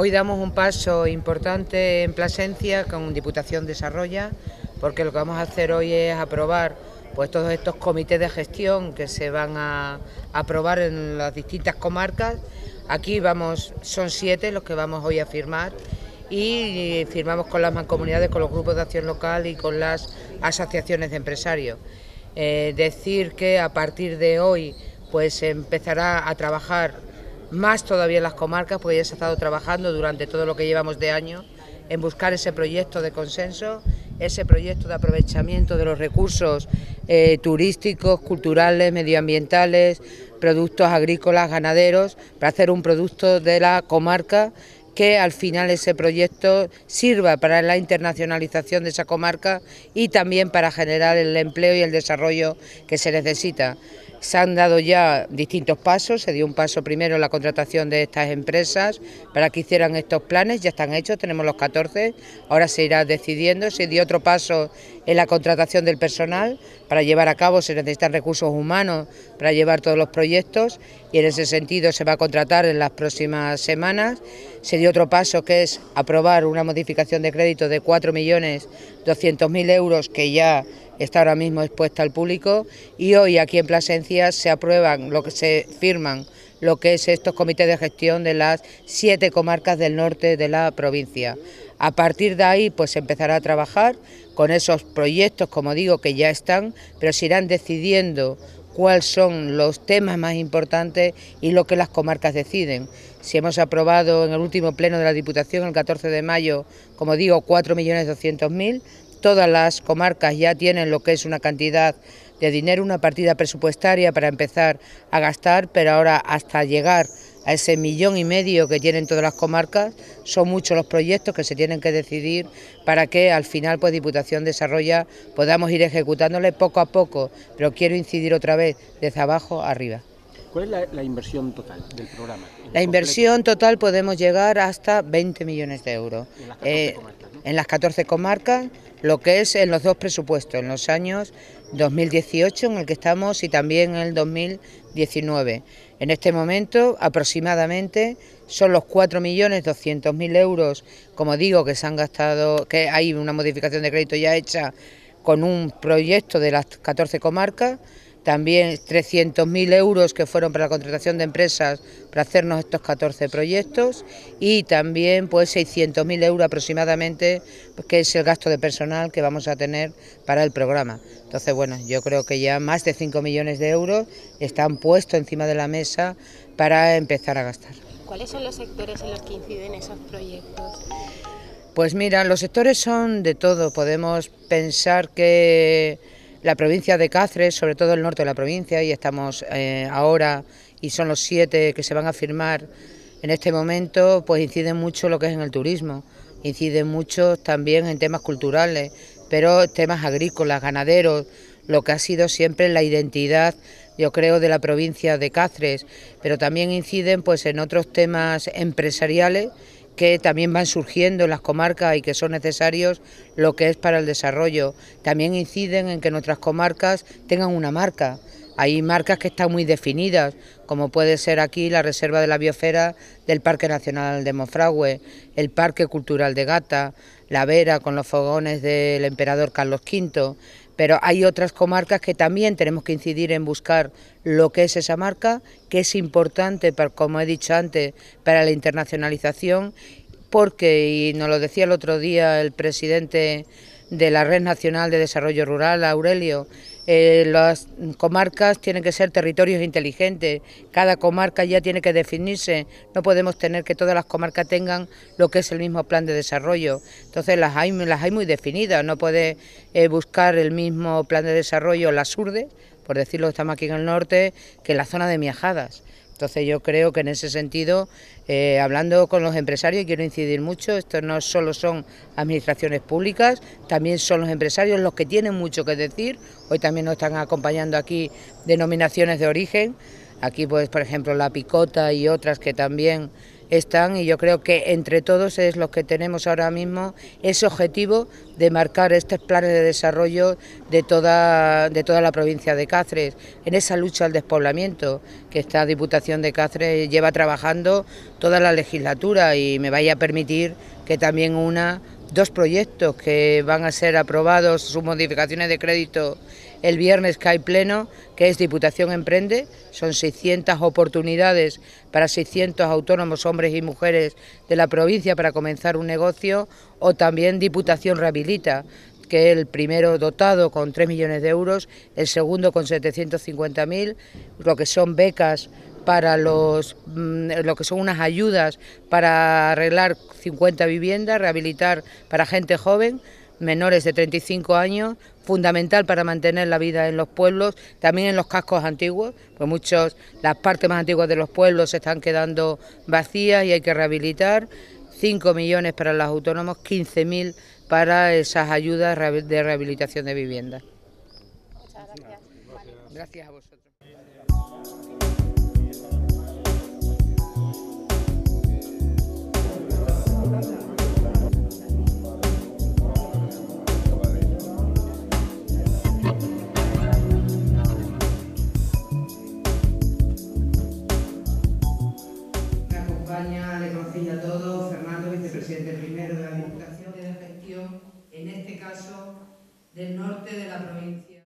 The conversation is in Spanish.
Hoy damos un paso importante en Plasencia con Diputación Desarrolla, porque lo que vamos a hacer hoy es aprobar pues todos estos comités de gestión que se van a aprobar en las distintas comarcas. Aquí vamos, son siete los que vamos hoy a firmar y firmamos con las mancomunidades, con los grupos de acción local y con las asociaciones de empresarios. Eh, decir que a partir de hoy pues empezará a trabajar más todavía las comarcas, porque ya se ha estado trabajando durante todo lo que llevamos de año en buscar ese proyecto de consenso, ese proyecto de aprovechamiento de los recursos eh, turísticos, culturales, medioambientales, productos agrícolas, ganaderos, para hacer un producto de la comarca que al final ese proyecto sirva para la internacionalización de esa comarca y también para generar el empleo y el desarrollo que se necesita. Se han dado ya distintos pasos, se dio un paso primero en la contratación de estas empresas para que hicieran estos planes, ya están hechos, tenemos los 14, ahora se irá decidiendo, se dio otro paso en la contratación del personal, para llevar a cabo se necesitan recursos humanos para llevar todos los proyectos y en ese sentido se va a contratar en las próximas semanas. Se dio otro paso que es aprobar una modificación de crédito de 4.200.000 euros que ya está ahora mismo expuesta al público y hoy aquí en Plasencia se aprueban, lo que se firman lo que es estos comités de gestión de las siete comarcas del norte de la provincia. A partir de ahí, pues se empezará a trabajar con esos proyectos, como digo, que ya están, pero se irán decidiendo cuáles son los temas más importantes y lo que las comarcas deciden. Si hemos aprobado en el último pleno de la Diputación, el 14 de mayo, como digo, 4.200.000, todas las comarcas ya tienen lo que es una cantidad de dinero, una partida presupuestaria para empezar a gastar, pero ahora hasta llegar a ese millón y medio que tienen todas las comarcas, son muchos los proyectos que se tienen que decidir para que al final pues Diputación Desarrolla podamos ir ejecutándole poco a poco, pero quiero incidir otra vez desde abajo arriba. ¿Cuál es la, inversión total del programa? La inversión total podemos llegar hasta 20 millones de euros. en las 14 eh, comarcas lo que es en los dos presupuestos, en los años 2018 en el que estamos y también en el 2019. En este momento aproximadamente son los 4.200.000 euros, como digo, que se han gastado, que hay una modificación de crédito ya hecha con un proyecto de las 14 comarcas también 300.000 euros que fueron para la contratación de empresas para hacernos estos 14 proyectos y también pues 600.000 euros aproximadamente pues, que es el gasto de personal que vamos a tener para el programa. Entonces bueno, yo creo que ya más de 5 millones de euros están puestos encima de la mesa para empezar a gastar. ¿Cuáles son los sectores en los que inciden esos proyectos? Pues mira, los sectores son de todo. Podemos pensar que la provincia de Cáceres, sobre todo el norte de la provincia, y estamos eh, ahora, y son los siete que se van a firmar en este momento, pues inciden mucho lo que es en el turismo, inciden mucho también en temas culturales, pero temas agrícolas, ganaderos, lo que ha sido siempre la identidad, yo creo, de la provincia de Cáceres, pero también inciden pues en otros temas empresariales que también van surgiendo en las comarcas y que son necesarios lo que es para el desarrollo. También inciden en que nuestras comarcas tengan una marca. Hay marcas que están muy definidas, como puede ser aquí la Reserva de la Biosfera del Parque Nacional de Mofragüe... el Parque Cultural de Gata, La Vera con los fogones del emperador Carlos V pero hay otras comarcas que también tenemos que incidir en buscar lo que es esa marca, que es importante, como he dicho antes, para la internacionalización, porque, y nos lo decía el otro día el presidente de la Red Nacional de Desarrollo Rural, Aurelio, eh, las comarcas tienen que ser territorios inteligentes, cada comarca ya tiene que definirse, no podemos tener que todas las comarcas tengan lo que es el mismo plan de desarrollo, entonces las hay, muy definidas, no puede eh, buscar el mismo plan de desarrollo la surde... por decirlo, estamos aquí en el norte, que la zona de Miajadas entonces yo creo que en ese sentido, eh, hablando con los empresarios, quiero incidir mucho, esto no solo son administraciones públicas, también son los empresarios los que tienen mucho que decir. Hoy también nos están acompañando aquí denominaciones de origen. Aquí, pues, por ejemplo, la picota y otras que también están y yo creo que entre todos es lo que tenemos ahora mismo ese objetivo de marcar estos planes de desarrollo de toda, de toda la provincia de Cáceres, en esa lucha al despoblamiento que esta Diputación de Cáceres lleva trabajando toda la legislatura y me vaya a permitir que también una dos proyectos que van a ser aprobados, sus modificaciones de crédito el viernes que hay pleno, que es Diputación Emprende. Son 600 oportunidades para 600 autónomos, hombres y mujeres de la provincia para comenzar un negocio. O también Diputación Rehabilita, que el primero dotado con 3 millones de euros, el segundo con 750.000, lo que son becas para los, mm, lo que son unas ayudas para arreglar 50 viviendas, rehabilitar para gente joven, menores de 35 años, fundamental para mantener la vida en los pueblos, también en los cascos antiguos, pues muchos, las partes más antiguas de los pueblos se están quedando vacías y hay que rehabilitar. 5 millones para los autónomos, 15.000 para esas ayudas de rehabilitación de viviendas. Muchas gracias. Gracias a vosotros.